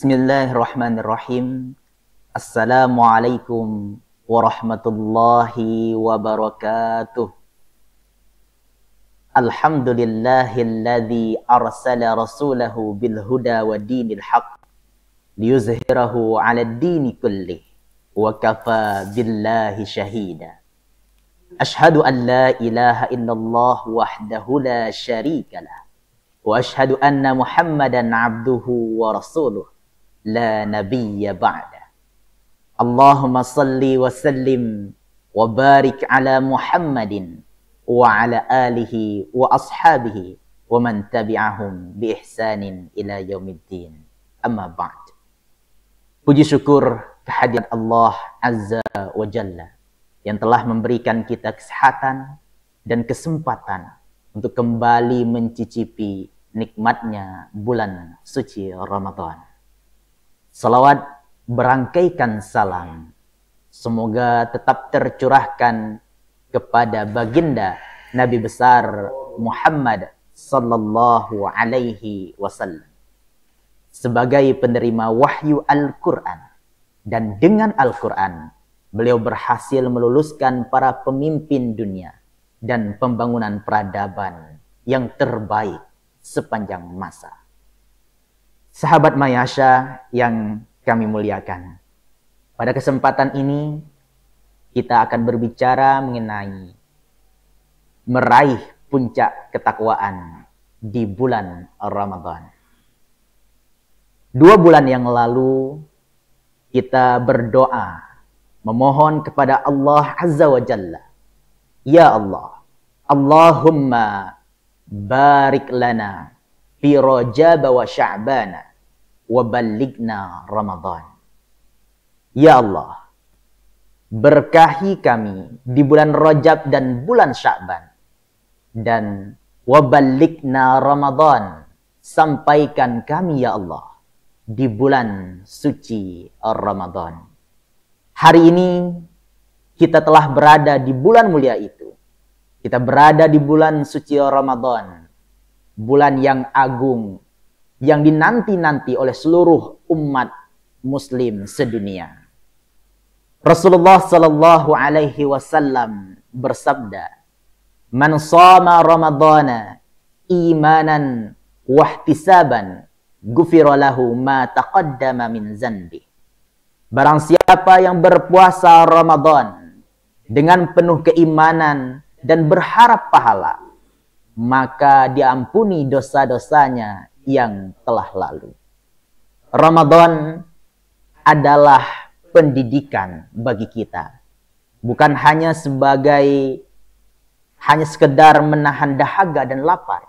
بسم الله الرحمن الرحيم السلام عليكم ورحمة الله وبركاته الحمد لله الذي أرسل رسوله بالهدى ودين الحق ليظهره على الدين كله وكفى بالله شهيدا أشهد أن لا إله إلا الله وحده لا شريك له وأشهد أن محمدا عبده ورسوله la nabiyya ba'da. Allahumma salli wa sallim wa barik ala Muhammadin wa ala alihi wa ashabihi wa man tabi'ahum bi ihsanin ila yaumiddin. Amma ba'd. Puji syukur kehadirat Allah Azza wa Jalla yang telah memberikan kita kesehatan dan kesempatan untuk kembali mencicipi nikmatnya bulan suci Ramadan. Salawat berangkaikan salam. Semoga tetap tercurahkan kepada baginda Nabi besar Muhammad sallallahu alaihi wasallam sebagai penerima wahyu Al-Qur'an dan dengan Al-Qur'an beliau berhasil meluluskan para pemimpin dunia dan pembangunan peradaban yang terbaik sepanjang masa sahabat Mayasha yang kami muliakan. Pada kesempatan ini, kita akan berbicara mengenai meraih puncak ketakwaan di bulan Ramadan. Dua bulan yang lalu, kita berdoa memohon kepada Allah Azza wa Jalla. Ya Allah, Allahumma barik lana fi rajab wa sya'bana wabaligna Ramadan. Ya Allah, berkahi kami di bulan Rajab dan bulan Sya'ban dan wabalikna Ramadan sampaikan kami ya Allah di bulan suci Ramadan. Hari ini kita telah berada di bulan mulia itu. Kita berada di bulan suci Ramadan. Bulan yang agung, yang dinanti-nanti oleh seluruh umat muslim sedunia. Rasulullah sallallahu alaihi wasallam bersabda, "Man shoma Ramadhana imanan ihtisaban, ghufira lahu ma taqaddama min zanbi." Barang siapa yang berpuasa Ramadan dengan penuh keimanan dan berharap pahala, maka diampuni dosa-dosanya yang telah lalu. Ramadan adalah pendidikan bagi kita. Bukan hanya sebagai hanya sekedar menahan dahaga dan lapar,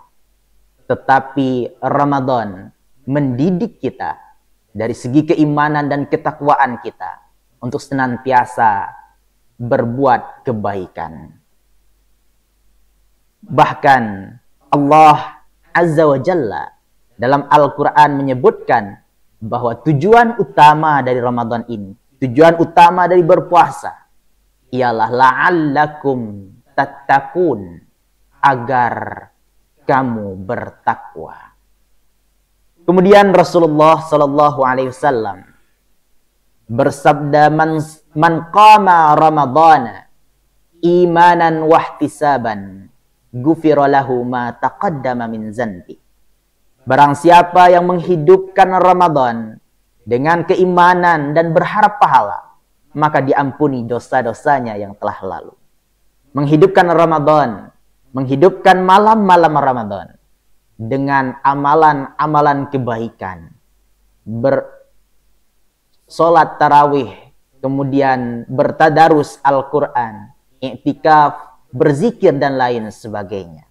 tetapi Ramadan mendidik kita dari segi keimanan dan ketakwaan kita untuk senantiasa berbuat kebaikan. Bahkan Allah Azza wa Jalla dalam Al-Quran menyebutkan bahwa tujuan utama dari Ramadan ini, tujuan utama dari berpuasa ialah la'allakum tattaqun agar kamu bertakwa. Kemudian Rasulullah Shallallahu Alaihi Wasallam bersabda man, man qama ramadana imanan wahtisaban gufirolahu ma taqaddama min zanbi Barang siapa yang menghidupkan Ramadan dengan keimanan dan berharap pahala, maka diampuni dosa-dosanya yang telah lalu. Menghidupkan Ramadan, menghidupkan malam-malam Ramadan dengan amalan-amalan kebaikan. Ber salat tarawih, kemudian bertadarus Al-Qur'an, iktikaf, berzikir dan lain sebagainya.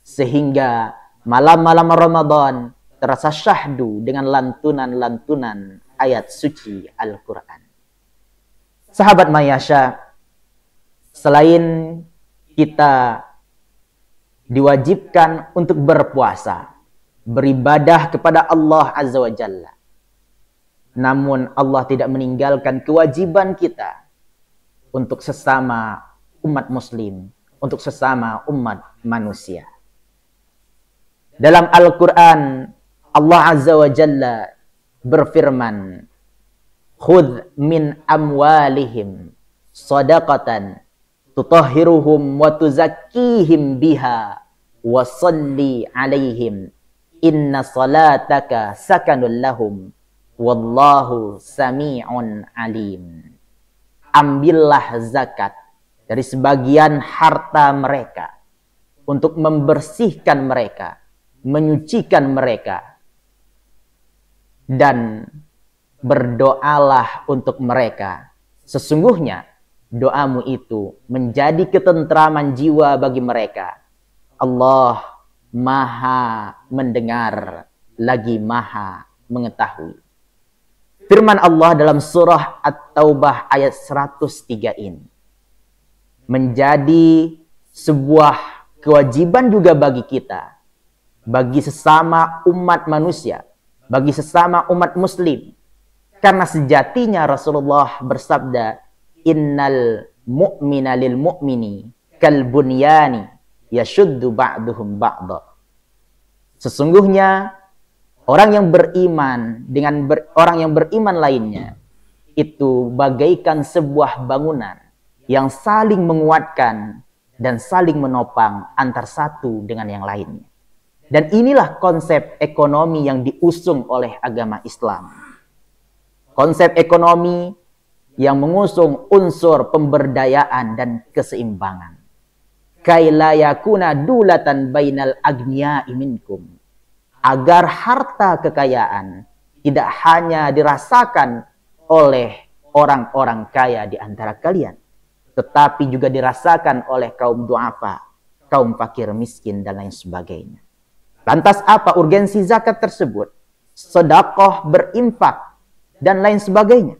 Sehingga malam-malam Ramadan terasa syahdu dengan lantunan-lantunan ayat suci Al-Quran. Sahabat Mayasya, selain kita diwajibkan untuk berpuasa, beribadah kepada Allah Azza wa Jalla. Namun Allah tidak meninggalkan kewajiban kita untuk sesama umat muslim, untuk sesama umat manusia. Dalam Al-Quran, Allah Azza wa Jalla berfirman, Khudh min amwalihim sadaqatan tutahhiruhum wa tuzakkihim biha wa salli alaihim inna salataka sakanul lahum wallahu sami'un alim ambillah zakat dari sebagian harta mereka untuk membersihkan mereka menyucikan mereka dan berdoalah untuk mereka. Sesungguhnya doamu itu menjadi ketentraman jiwa bagi mereka. Allah maha mendengar lagi maha mengetahui. Firman Allah dalam surah At-Taubah ayat 103 ini menjadi sebuah kewajiban juga bagi kita bagi sesama umat manusia, bagi sesama umat muslim. Karena sejatinya Rasulullah bersabda, "Innal mu'mina lil mu'mini kal bunyani yashuddu ba'duhum ba'da." Sesungguhnya orang yang beriman dengan ber, orang yang beriman lainnya itu bagaikan sebuah bangunan yang saling menguatkan dan saling menopang antar satu dengan yang lainnya. Dan inilah konsep ekonomi yang diusung oleh agama Islam. Konsep ekonomi yang mengusung unsur pemberdayaan dan keseimbangan. dulatan bainal Agar harta kekayaan tidak hanya dirasakan oleh orang-orang kaya di antara kalian, tetapi juga dirasakan oleh kaum duafa, kaum fakir miskin dan lain sebagainya. Lantas apa urgensi zakat tersebut? Sedekah, berimpak dan lain sebagainya.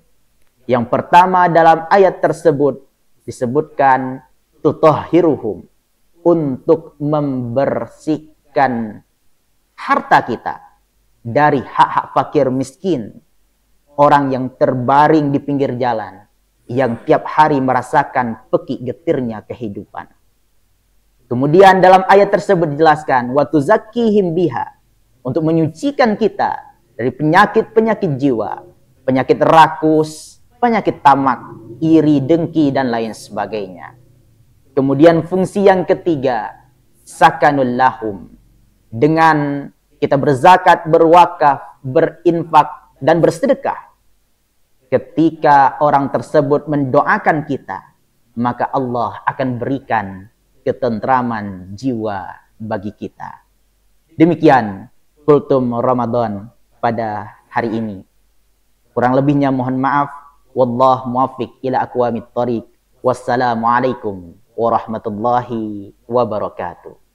Yang pertama dalam ayat tersebut disebutkan tutahhiruhum untuk membersihkan harta kita dari hak-hak fakir miskin, orang yang terbaring di pinggir jalan, yang tiap hari merasakan pekik getirnya kehidupan. Kemudian dalam ayat tersebut dijelaskan waktu zakihim biha untuk menyucikan kita dari penyakit-penyakit jiwa, penyakit rakus, penyakit tamak, iri, dengki dan lain sebagainya. Kemudian fungsi yang ketiga, sakanul lahum. Dengan kita berzakat, berwakaf, berinfak dan bersedekah ketika orang tersebut mendoakan kita, maka Allah akan berikan ketentraman jiwa bagi kita. Demikian kultum Ramadan pada hari ini. Kurang lebihnya mohon maaf. Wallah muafiq ila aqwamit tariq. Wassalamualaikum warahmatullahi wabarakatuh.